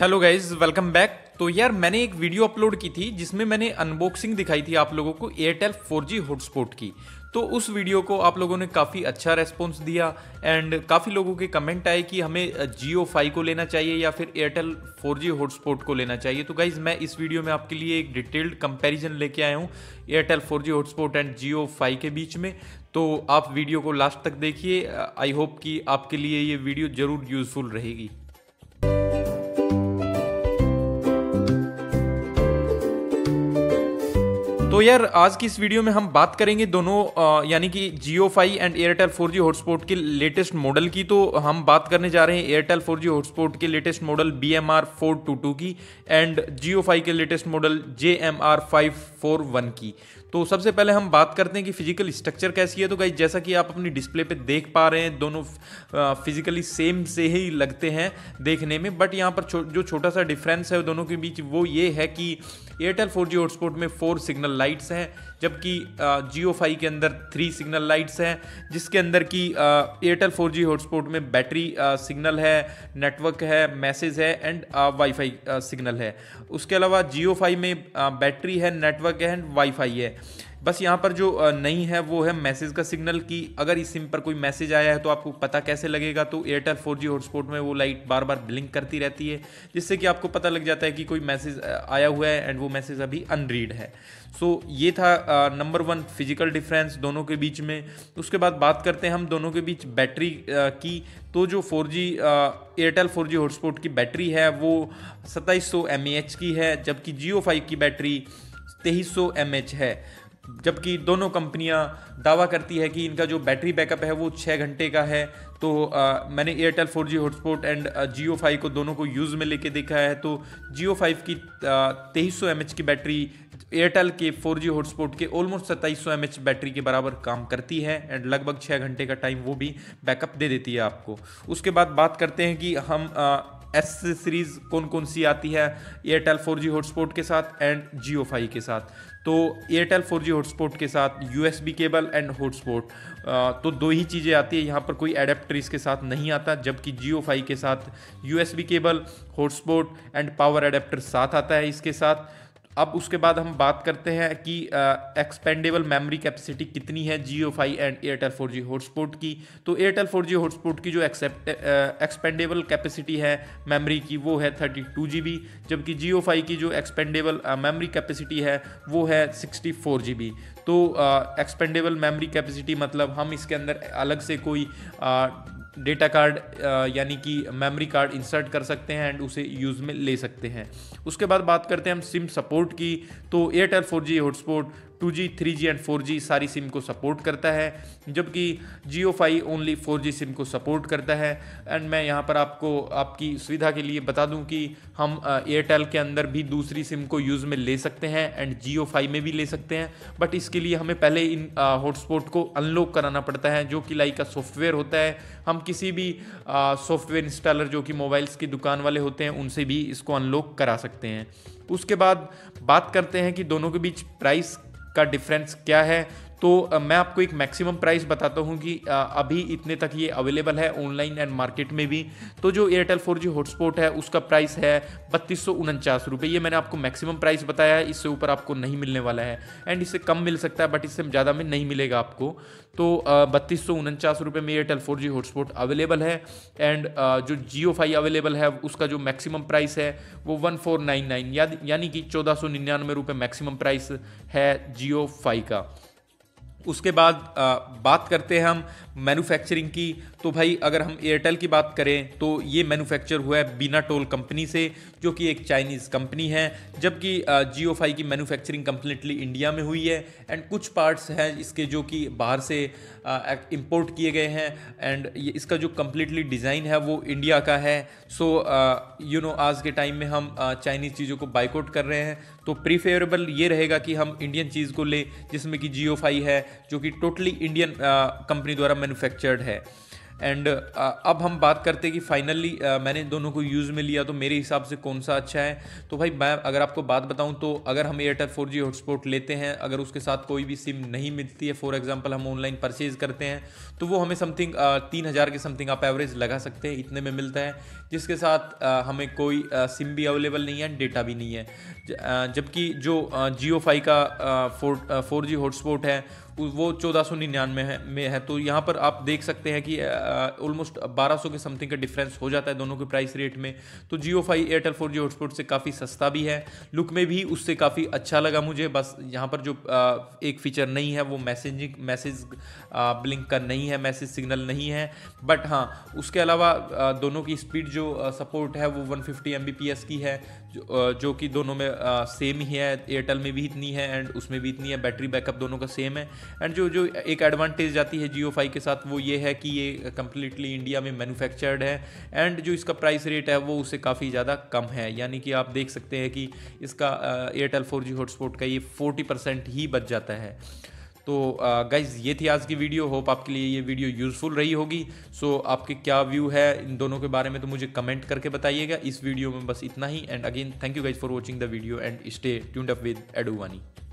hello guys welcome back तो यार मैंने एक वीडियो अपलोड की थी जिसमें मैंने अनबॉक्सिंग दिखाई थी आप लोगों को एयरटेल 4G हॉटस्पॉट की तो उस वीडियो को आप लोगों ने काफ़ी अच्छा रेस्पॉन्स दिया एंड काफ़ी लोगों के कमेंट आए कि हमें जियो फाइव को लेना चाहिए या फिर एयरटेल 4G हॉटस्पॉट को लेना चाहिए तो गाइज़ मैं इस वीडियो में आपके लिए एक डिटेल्ड कंपेरिजन लेके आया हूँ Airtel 4G hotspot and Jio five के बीच में तो आप वीडियो को लास्ट तक देखिए आई होप कि आपके लिए ये वीडियो ज़रूर यूज़फुल रहेगी तो यार आज की इस वीडियो में हम बात करेंगे दोनों यानी कि Jio Fi and Airtel four G hotspot के लेटेस्ट मॉडल की तो हम बात करने जा रहे हैं एयरटेल फोर जी हॉटस्पॉट के latest model B M R four two two की एंड जियो फाई के latest model J M R five four one की तो सबसे पहले हम बात करते हैं कि फिजिकल स्ट्रक्चर कैसी है तो भाई जैसा कि आप अपनी डिस्प्ले पे देख पा रहे हैं दोनों फिजिकली सेम से ही लगते हैं देखने में बट यहाँ पर जो छोटा सा डिफरेंस है दोनों के बीच वो ये है कि एयरटेल फोर जी हॉटस्पॉट में फोर सिग्नल लाइट्स हैं जबकि जियो फाई के अंदर थ्री सिग्नल लाइट्स हैं जिसके अंदर की एयरटेल फोर जी हॉटस्पॉट में बैटरी सिग्नल है नेटवर्क है मैसेज है एंड वाईफाई सिग्नल है उसके अलावा जियो फाई में बैटरी है नेटवर्क है एंड वाईफाई है बस यहाँ पर जो नहीं है वो है मैसेज का सिग्नल कि अगर इस सिम पर कोई मैसेज आया है तो आपको पता कैसे लगेगा तो एयरटेल फोर जी हॉटस्पॉट में वो लाइट बार बार ब्लिंक करती रहती है जिससे कि आपको पता लग जाता है कि कोई मैसेज आया हुआ है एंड वो मैसेज अभी अनरीड है सो ये था नंबर वन फिजिकल डिफरेंस दोनों के बीच में उसके बाद बात करते हैं हम दोनों के बीच बैटरी की तो जो 4G एयरटेल फोर हॉटस्पॉट की बैटरी है वो 2700 सौ की है जबकि जियो फाइव की बैटरी तेईस सौ है जबकि दोनों कंपनियां दावा करती है कि इनका जो बैटरी बैकअप है वो छः घंटे का है तो आ, मैंने Airtel 4G hotspot and Jio five को दोनों को यूज़ में लेके देखा है तो जियो फाइव की तेईस सौ की बैटरी एयरटेल के 4G हॉटस्पॉट के ऑलमोस्ट सत्ताईस सौ बैटरी के बराबर काम करती है एंड लगभग छः घंटे का टाइम वो भी बैकअप दे देती है आपको उसके बाद बात करते हैं कि हम एस सीरीज़ कौन कौन सी आती है एयरटेल 4G हॉटस्पॉट के साथ एंड जियो फाई के साथ तो एयरटेल 4G हॉटस्पॉट के साथ यू केबल एंड हॉटस्पॉट तो दो ही चीज़ें आती है यहाँ पर कोई एडेप्टर इसके साथ नहीं आता जबकि जियो फाई के साथ U cable hotspot and power adapter साथ आता है इसके साथ अब उसके बाद हम बात करते हैं कि एक्सपेंडेबल मेमोरी कैपेसिटी कितनी है Jio Fi and Airtel four G hotspot की तो एयरटेल फोर जी हॉटस्पॉट की जो एक्सेप्ट एक्सपेंडेबल कैपेसिटी है मेमोरी की वो है थर्टी टू जी बी जबकि जियो फाई की जो एक्सपेंडेबल मेमोरी कैपेसिटी है वो है सिक्सटी फोर जी बी तो एक्सपेंडेबल मेमोरी कैपेसिटी मतलब हम इसके अंदर अलग से कोई uh, डेटा कार्ड यानी कि मेमोरी कार्ड इंसर्ट कर सकते हैं एंड उसे यूज़ में ले सकते हैं उसके बाद बात करते हैं हम सिम सपोर्ट की तो Airtel four G hotspot two G three G and four G सारी सिम को सपोर्ट करता है जबकि Jio Fi only four G SIM को सपोर्ट करता है एंड मैं यहाँ पर आपको आपकी सुविधा के लिए बता दूँ कि हम एयरटेल के अंदर भी दूसरी सिम को यूज़ में ले सकते हैं एंड जियो फाई में भी ले सकते हैं बट इसके लिए हमें पहले इन हॉटस्पॉट को अनलॉक कराना पड़ता है जो कि लाई का सॉफ्टवेयर होता है हम किसी भी सॉफ्टवेयर इंस्टॉलर जो कि मोबाइल्स की दुकान वाले होते हैं उनसे भी इसको अनलॉक करा सकते हैं उसके बाद बात करते हैं कि दोनों के बीच प्राइस का डिफरेंस क्या है तो मैं आपको एक मैक्सिमम प्राइस बताता हूँ कि अभी इतने तक ये अवेलेबल है ऑनलाइन एंड मार्केट में भी तो जो एयरटेल फोर जी हॉटस्पॉट है उसका प्राइस है बत्तीस सौ उनचास रुपये ये मैंने आपको मैक्सिमम प्राइस बताया है इससे ऊपर आपको नहीं मिलने वाला है एंड इससे कम मिल सकता है बट इससे ज़्यादा में नहीं मिलेगा आपको तो बत्तीस सौ उनचास रुपये में Airtel four G hotspot available है एंड जो जियो फाइव अवेलेबल है उसका जो मैक्सिमम प्राइस है वो वन फोर नाइन नाइन यानी कि चौदह सौ निन्यानवे रुपये मैक्सिमम प्राइस है जियो फाइव का उसके बाद आ, बात करते हैं हम मैन्युफैक्चरिंग की तो भाई अगर हम एयरटेल की बात करें तो ये मैन्युफैक्चर हुआ है बीना टोल कंपनी से जो कि एक चाइनीज़ कंपनी है जबकि जियो फाई की मैन्युफैक्चरिंग कम्प्लीटली इंडिया में हुई है एंड कुछ पार्ट्स हैं इसके जो कि बाहर से इम्पोर्ट किए गए हैं एंड इसका जो कम्प्लीटली डिज़ाइन है वो इंडिया का है सो यू नो आज के टाइम में हम चाइनीज़ चीज़ों को बाइकआउट कर रहे हैं तो प्रीफेवरेबल ये रहेगा कि हम इंडियन चीज़ को लें जिसमें कि जियो फाई है जो कि टोटली इंडियन कंपनी द्वारा मैन्युफैक्चर्ड है एंड uh, अब हम बात करते हैं कि फाइनली uh, मैंने दोनों को यूज़ में लिया तो मेरे हिसाब से कौन सा अच्छा है तो भाई मैं अगर आपको बात बताऊं तो अगर हम एयरटेल 4G हॉटस्पॉट लेते हैं अगर उसके साथ कोई भी सिम नहीं मिलती है फॉर एग्जांपल हम ऑनलाइन परचेज करते हैं तो वो हमें समथिंग uh, तीन हज़ार के समथिंग आप एवरेज लगा सकते हैं इतने में मिलता है जिसके साथ हमें कोई सिम भी अवेलेबल नहीं है डेटा भी नहीं है जबकि जो जियो फाई का फोर फोर हॉटस्पॉट है वो चौदह सौ निन्यानवे है में है तो यहाँ पर आप देख सकते हैं कि ऑलमोस्ट बारह सौ के समथिंग का डिफरेंस हो जाता है दोनों के प्राइस रेट में तो Jio five Airtel four G hotspot से काफ़ी सस्ता भी है लुक में भी उससे काफ़ी अच्छा लगा मुझे बस यहाँ पर जो आ, एक फीचर नहीं है वो मैसेजिंग मैसेज ब्लिंक का नहीं है मैसेज सिग्नल नहीं है बट हाँ उसके अलावा दोनों की स्पीड जो सपोर्ट है वो वन फिफ्टी की है जो कि दोनों में सेम ही है एयरटेल में भी इतनी है एंड उसमें भी इतनी है बैटरी बैकअप दोनों का सेम है एंड जो जो एक एडवांटेज आती है जियो फाइव के साथ वो ये है कि ये कम्प्लीटली इंडिया में मैनुफैक्चर्ड है एंड जो इसका प्राइस रेट है वो उससे काफ़ी ज़्यादा कम है यानी कि आप देख सकते हैं कि इसका एयरटेल फोर जी हॉटस्पॉट का ये फोर्टी परसेंट ही बच जाता है तो गाइज ये थी आज की वीडियो होप आपके लिए ये वीडियो यूज़फुल रही होगी सो so, आपके क्या व्यू है इन दोनों के बारे में तो मुझे कमेंट करके बताइएगा इस वीडियो में बस इतना ही and again thank you guys for watching the video and stay tuned up with एडुवानी